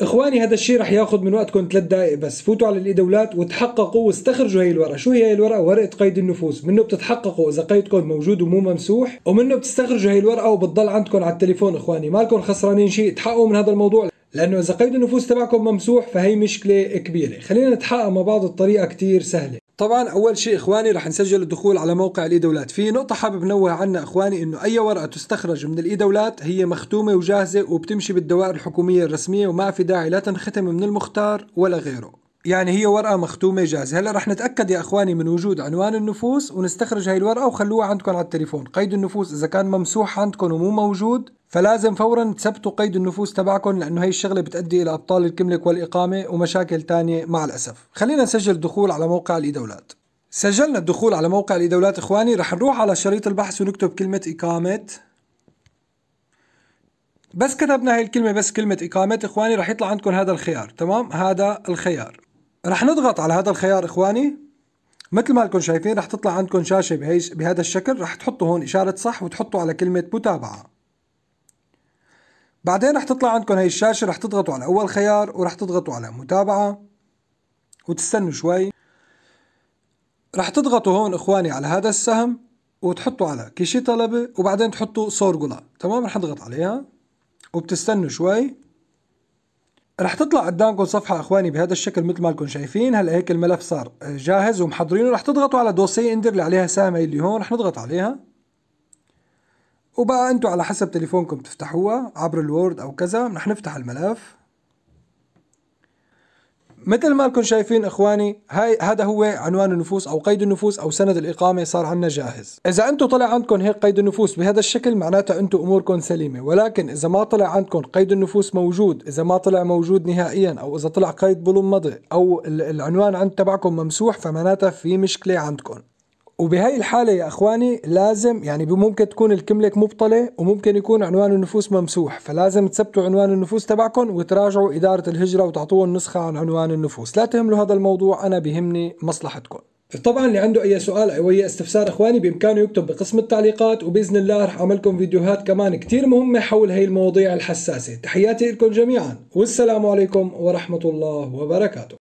اخواني هذا الشيء رح ياخذ من وقتكم ثلاث دقائق بس فوتوا على الايدولات وتحققوا واستخرجوا هي الورقه شو هي هي الورقه ورقه قيد النفوس منه بتتحققوا اذا قيدكم موجود ومو ممسوح ومنه بتستخرجوا هي الورقه وبتضل عندكم على التليفون اخواني مالكم خسرانين شيء تحققوا من هذا الموضوع لانه اذا قيد النفوس تبعكم ممسوح فهي مشكله كبيره خلينا نتحقق مع بعض الطريقه كتير سهله طبعا اول شيء اخواني رح نسجل الدخول على موقع الاي دولات في نقطه حابب نوه عنها اخواني انه اي ورقه تستخرج من الاي دولات هي مختومه وجاهزه وبتمشي بالدوائر الحكوميه الرسميه وما في داعي لا تنختم من المختار ولا غيره يعني هي ورقة مختومة جاهزة هلا رح نتأكد يا اخواني من وجود عنوان النفوس ونستخرج هاي الورقة وخلوها عندكم على التليفون قيد النفوس اذا كان ممسوح عندكم ومو موجود فلازم فورا تثبتوا قيد النفوس تبعكم لانه هي الشغله بتأدي الى ابطال الكملك والاقامه ومشاكل تانية مع الاسف خلينا نسجل الدخول على موقع الاي سجلنا الدخول على موقع الاي اخواني رح نروح على شريط البحث ونكتب كلمه اقامه بس كتبنا هاي الكلمه بس كلمه اقامه اخواني رح يطلع عندكم هذا الخيار تمام هذا الخيار رح نضغط على هذا الخيار اخواني مثل ما لكم شايفين رح تطلع عندكم شاشه بهيش بهذا الشكل رح تحطوا هون اشاره صح وتحطوا على كلمه متابعه بعدين رح تطلع عندكم هي الشاشه رح تضغطوا على اول خيار ورح تضغطوا على متابعه وتستنوا شوي رح تضغطوا هون اخواني على هذا السهم وتحطوا على كيشي طلبه وبعدين تحطوا صورجولا تمام رح نضغط عليها وبتستنوا شوي رح تطلع قدامكم صفحة اخواني بهذا الشكل مثل ما لكم شايفين هلا هيك الملف صار آه، جاهز ومحضرينه رح تضغطوا على دوسي اندر اللي عليها سامة اللي هون رح نضغط عليها وبقى انتم على حسب تليفونكم تفتحوها عبر الوورد او كذا رح نفتح الملف مثل ما لكم شايفين اخواني هاي هذا هو عنوان النفوس او قيد النفوس او سند الاقامه صار عندنا جاهز اذا انتم طلع عندكم هيك قيد النفوس بهذا الشكل معناتها انتم اموركم سليمه ولكن اذا ما طلع عندكم قيد النفوس موجود اذا ما طلع موجود نهائيا او اذا طلع قيد مضي او العنوان عند تبعكم ممسوح فمعناتها في مشكله عندكم وبهي الحالة يا أخواني لازم يعني ممكن تكون الكملك مبطلة وممكن يكون عنوان النفوس ممسوح فلازم تثبتوا عنوان النفوس تبعكم وتراجعوا إدارة الهجرة وتعطوهم نسخة عن عنوان النفوس لا تهملوا هذا الموضوع أنا بهمني مصلحتكم طبعا اللي عنده اي سؤال او اي استفسار اخواني بامكانه يكتب بقسم التعليقات وباذن الله رح اعملكم فيديوهات كمان كتير مهمه حول هي المواضيع الحساسه تحياتي لكم جميعا والسلام عليكم ورحمه الله وبركاته